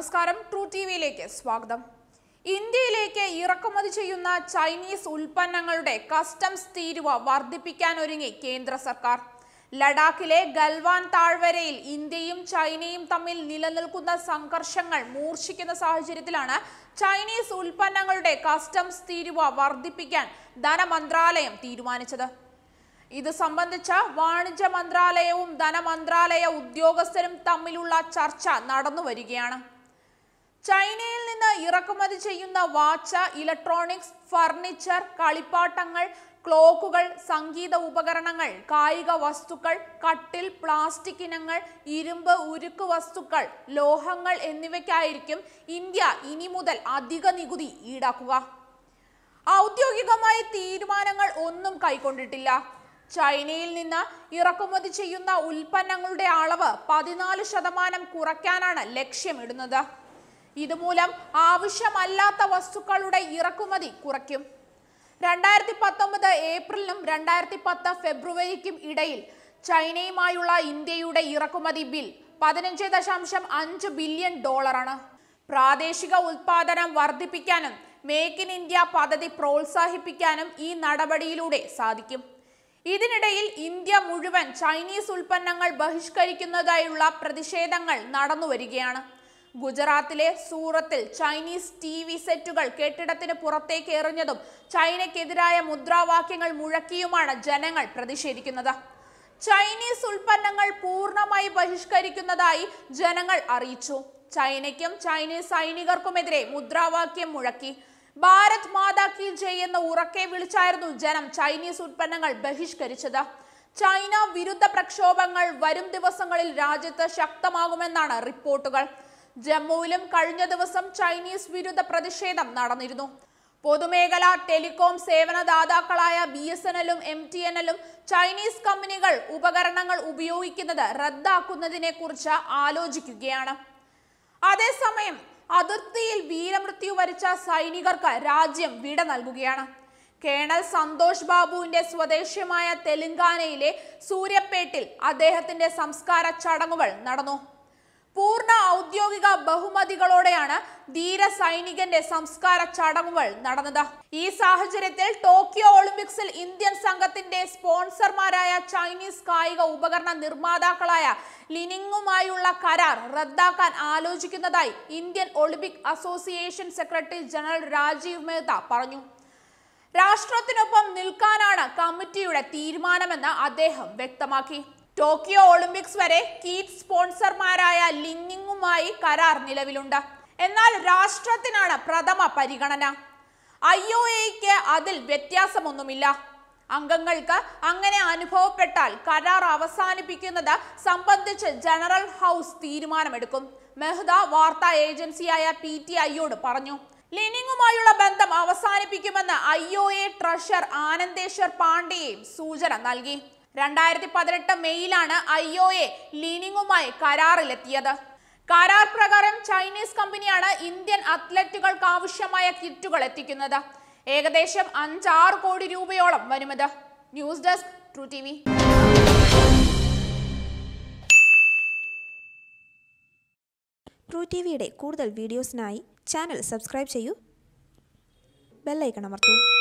നമസ്കാരം true T വിയിലേക്ക് സ്വാഗതം ഇന്ത്യയിലേക്ക് ഇറക്കുമതി ചെയ്യുന്ന ചൈനീസ് ഉൽപ്പന്നങ്ങളുടെ കസ്റ്റംസ് തീരുവ വർദ്ധിപ്പിക്കാൻ ഒരുങ്ങി കേന്ദ്ര സർക്കാർ ലഡാക്കിലെ ഗൽവാൻ താഴ്വരയിൽ ഇന്ത്യയും ചൈനയും തമ്മിൽ നിലനിൽക്കുന്ന സംഘർഷങ്ങൾ മൂർച്ഛിക്കുന്ന സാഹചര്യത്തിലാണ് ചൈനീസ് ഉൽപ്പന്നങ്ങളുടെ കസ്റ്റംസ് തീരുവ വർദ്ധിപ്പിക്കാൻ ധനമന്ത്രാലയം തീരുമാനിച്ചത് ഇത് സംബന്ധിച്ച വാണിജ്യ മന്ത്രാലയവും ധനമന്ത്രാലയ ഉദ്യോഗസ്ഥരും തമ്മിലുള്ള ചർച്ച നടന്നു വരികയാണ് ചൈനയിൽ നിന്ന് ഇറക്കുമതി ചെയ്യുന്ന വാച്ച ഇലക്ട്രോണിക്സ് ഫർണിച്ചർ കളിപ്പാട്ടങ്ങൾ ക്ലോക്കുകൾ സംഗീത ഉപകരണങ്ങൾ കായിക വസ്തുക്കൾ കട്ടിൽ പ്ലാസ്റ്റിക് ഇനങ്ങൾ ഇരുമ്പ് ഉരുക്ക് വസ്തുക്കൾ ലോഹങ്ങൾ എന്നിവയ്ക്കായിരിക്കും ഇന്ത്യ ഇനി മുതൽ അധിക നികുതി ഈടാക്കുക ഔദ്യോഗികമായ തീരുമാനങ്ങൾ ഒന്നും കൈക്കൊണ്ടിട്ടില്ല ചൈനയിൽ നിന്ന് ഇറക്കുമതി ചെയ്യുന്ന ഉൽപ്പന്നങ്ങളുടെ അളവ് പതിനാല് ശതമാനം കുറയ്ക്കാനാണ് ലക്ഷ്യമിടുന്നത് ഇതുമൂലം ആവശ്യമല്ലാത്ത വസ്തുക്കളുടെ ഇറക്കുമതി കുറയ്ക്കും രണ്ടായിരത്തി പത്തൊമ്പത് ഏപ്രിലിനും രണ്ടായിരത്തി പത്ത് ഫെബ്രുവരിക്കും ഇടയിൽ ചൈനയുമായുള്ള ഇന്ത്യയുടെ ഇറക്കുമതി ബിൽ പതിനഞ്ച് ദശാംശം അഞ്ച് ബില്യൺ ഡോളറാണ് പ്രാദേശിക ഉൽപാദനം വർദ്ധിപ്പിക്കാനും മേക്ക് ഇൻ ഇന്ത്യ പദ്ധതി പ്രോത്സാഹിപ്പിക്കാനും ഈ നടപടിയിലൂടെ സാധിക്കും ഇതിനിടയിൽ ഇന്ത്യ മുഴുവൻ ചൈനീസ് ഉൽപ്പന്നങ്ങൾ ബഹിഷ്കരിക്കുന്നതായുള്ള പ്രതിഷേധങ്ങൾ നടന്നുവരികയാണ് ഗുജറാത്തിലെ സൂറത്തിൽ ചൈനീസ് ടി വി സെറ്റുകൾ കെട്ടിടത്തിന് പുറത്തേക്ക് എറിഞ്ഞതും ചൈനയ്ക്കെതിരായ മുദ്രാവാക്യങ്ങൾ മുഴക്കിയുമാണ് ജനങ്ങൾ പ്രതിഷേധിക്കുന്നത് ചൈനീസ് ഉൽപ്പന്നങ്ങൾ പൂർണ്ണമായി ബഹിഷ്കരിക്കുന്നതായി ജനങ്ങൾ അറിയിച്ചു ചൈനയ്ക്കും ചൈനീസ് സൈനികർക്കുമെതിരെ മുദ്രാവാക്യം മുഴക്കി ഭാരത് മാതാ കി ജയ് എന്ന് ഉറക്കെ വിളിച്ചായിരുന്നു ജനം ചൈനീസ് ഉൽപ്പന്നങ്ങൾ ബഹിഷ്കരിച്ചത് ചൈന വിരുദ്ധ പ്രക്ഷോഭങ്ങൾ വരും ദിവസങ്ങളിൽ രാജ്യത്ത് ശക്തമാകുമെന്നാണ് റിപ്പോർട്ടുകൾ ജമ്മുവിലും കഴിഞ്ഞ ദിവസം ചൈനീസ് വിരുദ്ധ പ്രതിഷേധം നടന്നിരുന്നു പൊതുമേഖല ടെലികോം സേവന ദാതാക്കളായ ബി എസ് എൻ എല്ലും എം ടി എൻ എല്ലും ചൈനീസ് കമ്പനികൾ ഉപകരണങ്ങൾ ഉപയോഗിക്കുന്നത് റദ്ദാക്കുന്നതിനെ കുറിച്ച് ആലോചിക്കുകയാണ് അതേസമയം അതിർത്തിയിൽ വീരമൃത്യു വരിച്ച സൈനികർക്ക് രാജ്യം വിട നൽകുകയാണ് കേണൽ സന്തോഷ് ബാബുവിന്റെ സ്വദേശമായ തെലങ്കാനയിലെ സൂര്യപ്പേട്ടിൽ അദ്ദേഹത്തിന്റെ സംസ്കാര ചടങ്ങുകൾ നടന്നു പൂർണ്ണ ഔദ്യോഗിക ബഹുമതികളോടെയാണ് ധീര സൈനികന്റെ സംസ്കാര ചടങ്ങുകൾ നടന്നത് ഈ സാഹചര്യത്തിൽ ടോക്കിയോ ഒളിമ്പിക്സിൽ ഇന്ത്യൻ സംഘത്തിന്റെ സ്പോൺസർമാരായ ചൈനീസ് കായിക ഉപകരണ നിർമ്മാതാക്കളായ ലിനിങ്ങുമായുള്ള കരാർ റദ്ദാക്കാൻ ആലോചിക്കുന്നതായി Indian Olympic Association secretary general Rajeev Mehta പറഞ്ഞു രാഷ്ട്രത്തിനൊപ്പം നിൽക്കാനാണ് കമ്മിറ്റിയുടെ തീരുമാനമെന്ന് അദ്ദേഹം വ്യക്തമാക്കി ടോക്കിയോ ഒളിമ്പിക്സ് വരെ കീറ്റ് സ്പോൺസർമാരായ ലിങ്ങിങ്ങുമായി കരാർ നിലവിലുണ്ട് എന്നാൽ രാഷ്ട്രത്തിനാണ് പ്രഥമ പരിഗണന ഐ ഒ എക്ക് അതിൽ വ്യത്യാസമൊന്നുമില്ല അംഗങ്ങൾക്ക് അങ്ങനെ അനുഭവപ്പെട്ടാൽ കരാർ അവസാനിപ്പിക്കുന്നത് സംബന്ധിച്ച് ജനറൽ ഹൗസ് തീരുമാനമെടുക്കും മെഹ്ദ വാർത്താ ഏജൻസിയായ പി ടി ഐയോട് പറഞ്ഞു ലിനിങ്ങുമായുള്ള ബന്ധം അവസാനിപ്പിക്കുമെന്ന് I O A treasurer Anandeshwar പാണ്ഡ്യയും സൂചന നൽകി രണ്ടായിരത്തി പതിനെട്ട് മെയ്യിലാണ് ഐ ഒ എ ലീനിങ്ങുമായി കരാറിലെത്തിയത് കരാർ പ്രകാരം ചൈനീസ് കമ്പനിയാണ് ഇന്ത്യൻ അത്ലറ്റുകൾക്ക് ആവശ്യമായ കിറ്റുകൾ എത്തിക്കുന്നത് ഏകദേശം അഞ്ചാറ് കോടി രൂപയോളം വരുമത് news desk True T True T വിയുടെ കൂടുതൽ വീഡിയോസിനായി ചാനൽ സബ്സ്ക്രൈബ് ചെയ്യൂ ബെല്ലൈക്കൺ അമർത്തൂ